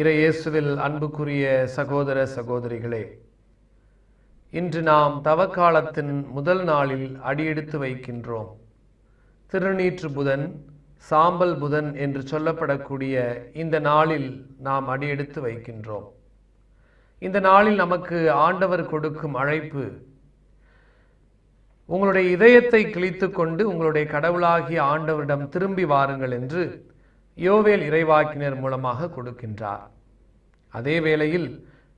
இறையேசுவில் அன்புக்குரிய சகோதர சகோதரிகளே இன்று நாம் தவக்காலத்தின் முதல் நாளில் அடியெடுத்து வைக்கின்றோம் திருநீற்று புதன் சாம்பல் புதன் என்று சொல்லப்படக்கூடிய இந்த நாளில் நாம் அடியெடுத்து வைக்கின்றோம் இந்த நாளில் நமக்கு ஆண்டவர் கொடுக்கும் அழைப்பு உங்களுடைய இதயத்தை கிழித்து கொண்டு உங்களுடைய கடவுளாகிய ஆண்டவரிடம் திரும்பி வாருங்கள் என்று யோவேல் இறைவாக்கினர் மூலமாக கொடுக்கின்றார் அதே வேளையில்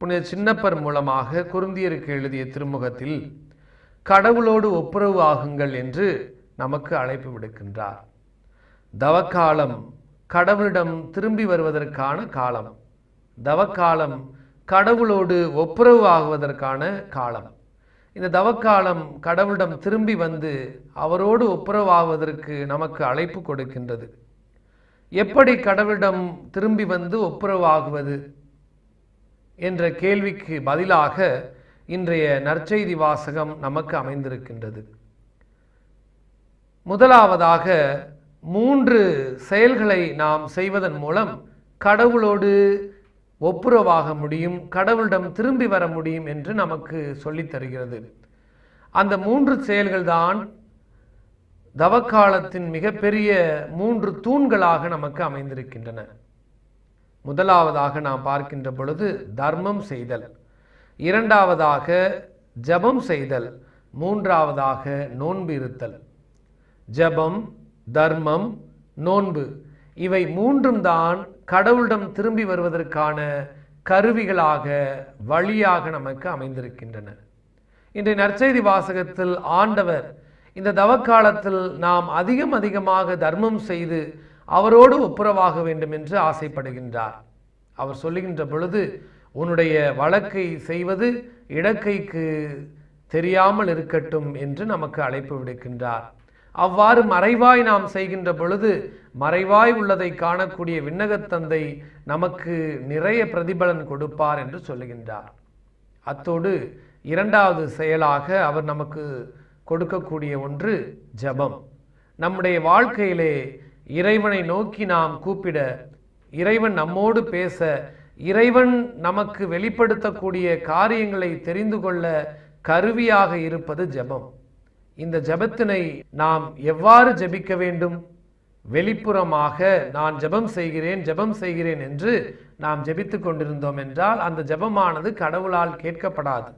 புனித சின்னப்பர் மூலமாக குருந்தியருக்கு எழுதிய திருமுகத்தில் கடவுளோடு ஒப்புரவு ஆகுங்கள் என்று நமக்கு அழைப்பு விடுக்கின்றார் தவக்காலம் கடவுளிடம் திரும்பி வருவதற்கான காலம் தவக்காலம் கடவுளோடு ஒப்புரவு ஆகுவதற்கான காலம் இந்த தவக்காலம் கடவுளிடம் திரும்பி வந்து அவரோடு ஒப்புரவாவதற்கு நமக்கு அழைப்பு கொடுக்கின்றது எப்படி கடவுளிடம் திரும்பி வந்து ஒப்புரவாகுவது என்ற கேள்விக்கு பதிலாக இன்றைய நற்செய்தி வாசகம் நமக்கு அமைந்திருக்கின்றது முதலாவதாக மூன்று செயல்களை நாம் செய்வதன் மூலம் கடவுளோடு ஒப்புரவாக முடியும் கடவுளிடம் திரும்பி வர முடியும் என்று நமக்கு சொல்லித் தருகிறது அந்த மூன்று செயல்கள்தான் தவக்காலத்தின் மிகப்பெரிய மூன்று தூண்களாக நமக்கு அமைந்திருக்கின்றன முதலாவதாக நாம் பார்க்கின்ற பொழுது தர்மம் செய்தல் இரண்டாவதாக ஜபம் செய்தல் மூன்றாவதாக நோன்பு இருத்தல் ஜபம் தர்மம் நோன்பு இவை மூன்றும் தான் கடவுளிடம் திரும்பி வருவதற்கான கருவிகளாக வழியாக நமக்கு அமைந்திருக்கின்றன இன்றைய நற்செய்தி வாசகத்தில் ஆண்டவர் இந்த தவக்காலத்தில் நாம் அதிகம் அதிகமாக தர்மம் செய்து அவரோடு ஒப்புரவாக வேண்டும் என்று ஆசைப்படுகின்றார் அவர் சொல்லுகின்ற பொழுது உன்னுடைய வழக்கை செய்வது இடக்கைக்கு தெரியாமல் இருக்கட்டும் என்று நமக்கு அழைப்பு விடுக்கின்றார் அவ்வாறு மறைவாய் நாம் செய்கின்ற பொழுது மறைவாய் உள்ளதை காணக்கூடிய விண்ணகத்தந்தை நமக்கு நிறைய பிரதிபலன் கொடுப்பார் என்று சொல்லுகின்றார் அத்தோடு இரண்டாவது செயலாக அவர் நமக்கு கொடுக்கக்கூடிய ஒன்று ஜபம் நம்முடைய வாழ்க்கையிலே இறைவனை நோக்கி நாம் கூப்பிட இறைவன் நம்மோடு பேச இறைவன் நமக்கு வெளிப்படுத்தக்கூடிய காரியங்களை தெரிந்து கொள்ள கருவியாக இருப்பது ஜபம் இந்த ஜபத்தினை நாம் எவ்வாறு ஜபிக்க வேண்டும் வெளிப்புறமாக நான் ஜபம் செய்கிறேன் ஜபம் செய்கிறேன் என்று நாம் ஜபித்து கொண்டிருந்தோம் என்றால் அந்த ஜபமானது கடவுளால் கேட்கப்படாது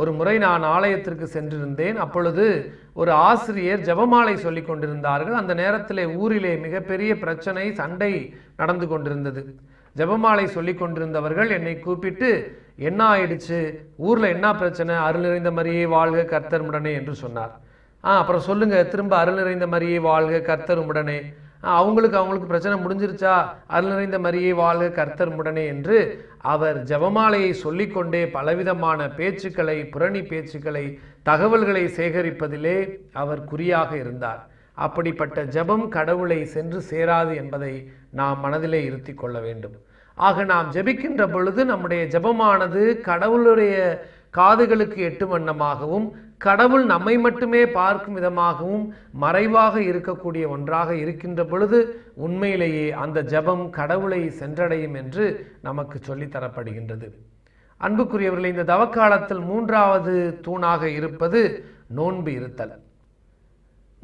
ஒரு முறை நான் ஆலயத்திற்கு சென்றிருந்தேன் அப்பொழுது ஒரு ஆசிரியர் ஜபமாலை சொல்லிக் கொண்டிருந்தார்கள் அந்த நேரத்திலே ஊரிலே மிகப்பெரிய பிரச்சனை சண்டை நடந்து கொண்டிருந்தது ஜபமாலை சொல்லி கொண்டிருந்தவர்கள் என்னை கூப்பிட்டு என்ன ஆயிடுச்சு ஊரில் என்ன பிரச்சனை அருள் நிறைந்த மாதிரியே வாழ்க கர்த்தர் உடனே என்று சொன்னார் ஆ அப்புறம் சொல்லுங்க திரும்ப அருள் நிறைந்த மாதிரியே வாழ்க கர்த்தர் உடனே அவங்களுக்கு அவங்களுக்கு பிரச்சனை முடிஞ்சிருச்சா அருள் நிறைந்த மரியை வாழ்க கர்த்தர் முடனே என்று அவர் ஜபமாலையை சொல்லிக்கொண்டே பலவிதமான பேச்சுக்களை புரணி பேச்சுக்களை தகவல்களை சேகரிப்பதிலே அவர் குறியாக இருந்தார் அப்படிப்பட்ட ஜபம் கடவுளை சென்று சேராது என்பதை நாம் மனதிலே இருத்தி கொள்ள வேண்டும் ஆக நாம் ஜபிக்கின்ற பொழுது நம்முடைய ஜபமானது கடவுளுடைய காதுகளுக்கு எட்டு வண்ணமாகவும் கடவுள் நம்மை மட்டுமே பார்க்கும் விதமாகவும் மறைவாக இருக்கக்கூடிய ஒன்றாக இருக்கின்ற பொழுது உண்மையிலேயே அந்த ஜபம் கடவுளை சென்றடையும் என்று நமக்கு சொல்லித்தரப்படுகின்றது அன்புக்குரியவர்களை இந்த தவக்காலத்தில் மூன்றாவது தூணாக இருப்பது நோன்பு இருத்தல்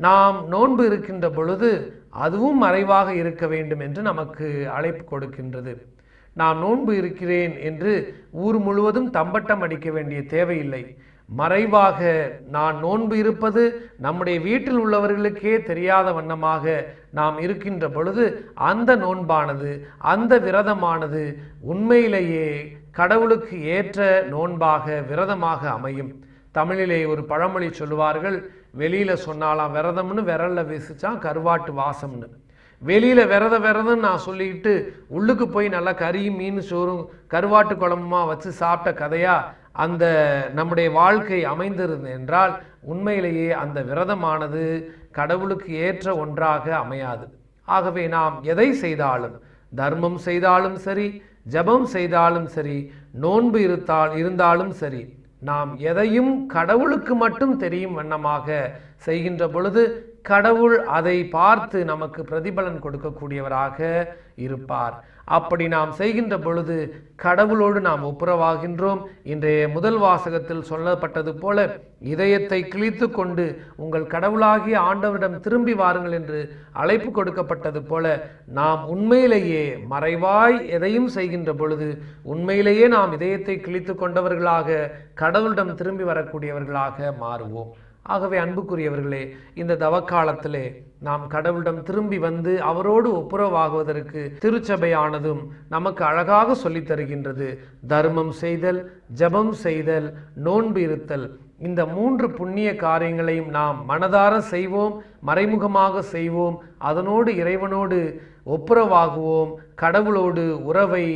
நாம் நோன்பு இருக்கின்ற பொழுது அதுவும் மறைவாக இருக்க வேண்டும் என்று நமக்கு அழைப்பு கொடுக்கின்றது நான் நோன்பு இருக்கிறேன் என்று ஊர் முழுவதும் தம்பட்டம் அடிக்க வேண்டிய தேவையில்லை மறைவாக நான் நோன்பு இருப்பது நம்முடைய வீட்டில் உள்ளவர்களுக்கே தெரியாத வண்ணமாக நாம் இருக்கின்ற பொழுது அந்த நோன்பானது அந்த விரதமானது உண்மையிலேயே கடவுளுக்கு ஏற்ற நோன்பாக விரதமாக அமையும் தமிழிலே ஒரு பழமொழி சொல்லுவார்கள் வெளியில் சொன்னாலாம் விரதம்னு விரலில் வீசிச்சான் கருவாட்டு வாசம்னு வெளியில் விரத விரதன்னு நான் சொல்லிக்கிட்டு உள்ளுக்கு போய் நல்லா கறி மீன் சோறும் கருவாட்டு குழம்புமா வச்சு சாப்பிட்ட கதையாக அந்த நம்முடைய வாழ்க்கை அமைந்திருந்தது என்றால் உண்மையிலேயே அந்த விரதமானது கடவுளுக்கு ஏற்ற ஒன்றாக அமையாது ஆகவே நாம் எதை செய்தாலும் தர்மம் செய்தாலும் சரி ஜபம் செய்தாலும் சரி நோன்பு இருத்தால் இருந்தாலும் சரி நாம் எதையும் கடவுளுக்கு மட்டும் தெரியும் வண்ணமாக செய்கின்ற பொழுது கடவுள் அதை பார்த்து நமக்கு பிரதிபலன் கொடுக்கக்கூடியவராக இருப்பார் அப்படி நாம் செய்கின்ற பொழுது கடவுளோடு நாம் ஒப்புரவாகின்றோம் இன்றைய முதல் வாசகத்தில் சொல்லப்பட்டது போல இதயத்தை கிழித்து கொண்டு உங்கள் கடவுளாகிய ஆண்டவரிடம் திரும்பி வாருங்கள் என்று அழைப்பு கொடுக்கப்பட்டது போல நாம் உண்மையிலேயே மறைவாய் எதையும் செய்கின்ற பொழுது உண்மையிலேயே நாம் இதயத்தை கிழித்து கொண்டவர்களாக கடவுளிடம் திரும்பி வரக்கூடியவர்களாக மாறுவோம் ஆகவே அன்புக்குரியவர்களே இந்த தவக்காலத்திலே நாம் கடவுளிடம் திரும்பி வந்து அவரோடு ஒப்புரவாகுவதற்கு திருச்சபையானதும் நமக்கு அழகாக சொல்லித் தருகின்றது தர்மம் செய்தல் ஜபம் செய்தல் நோன்பு இருத்தல் இந்த மூன்று புண்ணிய காரியங்களையும் நாம் மனதார செய்வோம் மறைமுகமாக செய்வோம் அதனோடு இறைவனோடு ஒப்புரவாகுவோம் கடவுளோடு உறவை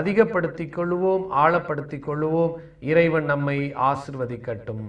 அதிகப்படுத்திக் கொள்வோம் ஆழப்படுத்திக் கொள்வோம் இறைவன் நம்மை ஆசிர்வதிக்கட்டும்